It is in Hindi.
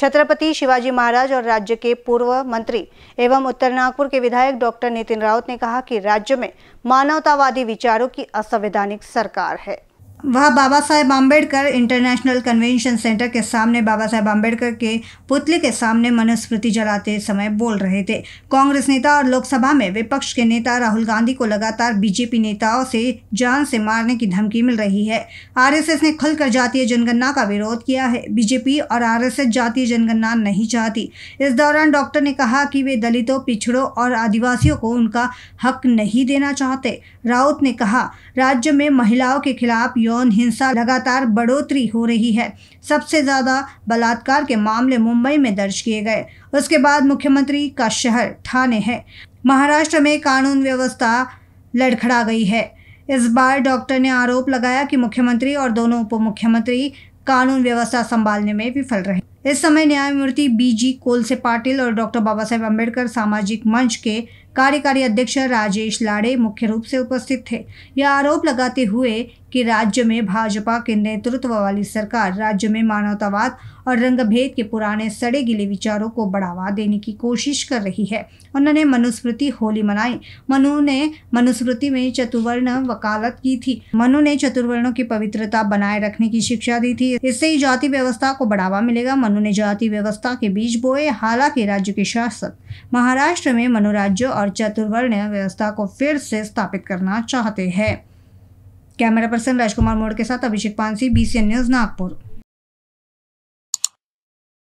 छत्रपति शिवाजी महाराज और राज्य के पूर्व मंत्री एवं उत्तर नागपुर के विधायक डॉक्टर नितिन राउत ने कहा कि राज्य में मानवतावादी विचारों की असंवैधानिक सरकार है वह Baba Saheb Ambedkar international convention centre के सामने बाबा साहेब आम्बेडकर के पुतले के सामने मनुस्मृति जलाते समय बोल रहे थे कांग्रेस नेता और लोकसभा में विपक्ष के नेता राहुल गांधी को लगातार बीजेपी नेताओं से जान से मारने की धमकी मिल रही है आरएसएस ने खुलकर जातीय जनगणना का विरोध किया है बीजेपी और आर जातीय जनगणना नहीं चाहती इस दौरान डॉक्टर ने कहा कि वे दलितों पिछड़ों और आदिवासियों को उनका हक नहीं देना चाहते राउत ने कहा राज्य में महिलाओं के खिलाफ यौन हिंसा लगातार बढ़ोतरी हो रही है सबसे ज़्यादा बलात्कार के मामले मुंबई में दर्ज किए गए उसके बाद मुख्यमंत्री का शहर ठाणे है महाराष्ट्र में कानून व्यवस्था लड़खड़ा गई है इस बार डॉक्टर ने आरोप लगाया कि मुख्यमंत्री और दोनों उप मुख्यमंत्री कानून व्यवस्था संभालने में विफल रहे इस समय न्यायमूर्ति बीजी कोलसे पाटिल और डॉक्टर बाबा साहेब अम्बेडकर सामाजिक मंच के कार्यकारी अध्यक्ष राजेश लाड़े मुख्य रूप से उपस्थित थे यह आरोप लगाते हुए कि राज्य में भाजपा के नेतृत्व वाली सरकार राज्य में मानवतावाद और रंगभेद के पुराने सड़े गिले विचारों को बढ़ावा देने की कोशिश कर रही है उन्होंने मनुस्मृति होली मनाई मनु ने मनुस्मृति में चतुर्वर्ण वकालत की थी मनु ने चतुर्वर्णों की पवित्रता बनाए रखने की शिक्षा दी थी इससे ही जाति व्यवस्था को बढ़ावा मिलेगा मनु ने जाति व्यवस्था के बीच बोए हालांकि राज्य के शासक महाराष्ट्र में मनुराज्य और चतुर्वर्ण व्यवस्था को फिर से स्थापित करना चाहते हैं कैमरा पर्सन राजकुमार मोड़ के साथ अभिषेक पानसी बी न्यूज़ नागपुर